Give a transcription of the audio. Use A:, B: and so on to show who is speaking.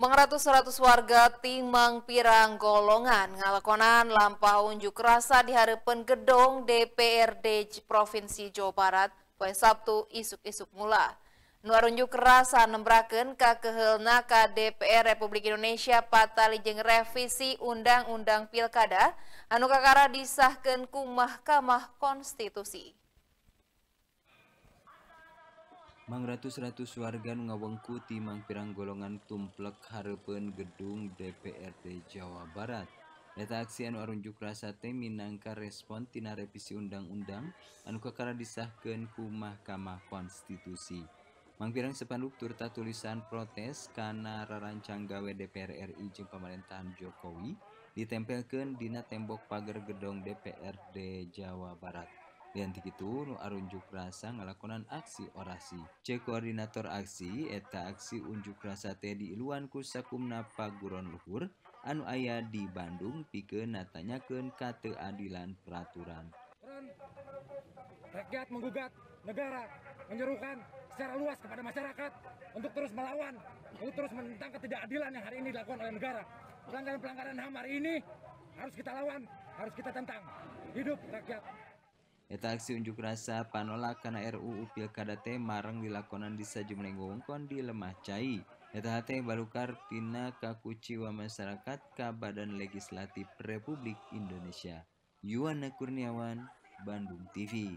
A: mengeratus ratus warga Timang Pirang Golongan ngalakonan lampah unjuk rasa di harapan gedung DPRD Provinsi Jawa Barat poin Sabtu isuk-isuk mula. Nuar unjuk rasa nembraken kehelna ke DPR Republik Indonesia patali jeng revisi Undang-Undang Pilkada anu kakara disahkan ku Mahkamah Konstitusi.
B: 100 warga mengaweng putti mampirang golongan tummplek Harpen gedung DPRD Jawa Barat let aksian warunjuk rasate minangka respontina revisi undang-undang anukakala disahkan kumahkamah konstitusi mampirang sepanduk turta tulisan protes karena rancang gawe DPRRI je pemerentah Jokowi ditempelkan Dina tembok pagar gedong DPRD Jawa Barat Lianti gitu arunjuk rasa ngelakonan aksi orasi. Cek koordinator aksi eta aksi unjuk rasa teh di iluan ku sakumna paguron luhur anu ayah di Bandung pike natanyakeun ka teu adilan peraturan.
C: Rakyat menggugat negara menyerukan secara luas kepada masyarakat untuk terus melawan, untuk terus menentang ketidakadilan yang hari ini dilakukan oleh negara. Pelanggaran-pelanggaran HAM hari ini harus kita lawan, harus kita tentang. Hidup rakyat
B: Eta aksi unjuk rasa panolakan RUU Pilkada T marang dilakonan di sajumlah wewengkon di lemah cai. Eta hate balukar tina kakuciwa masyarakat ka Badan Legislatif Republik Indonesia. Yuwana Kurniawan, Bandung TV.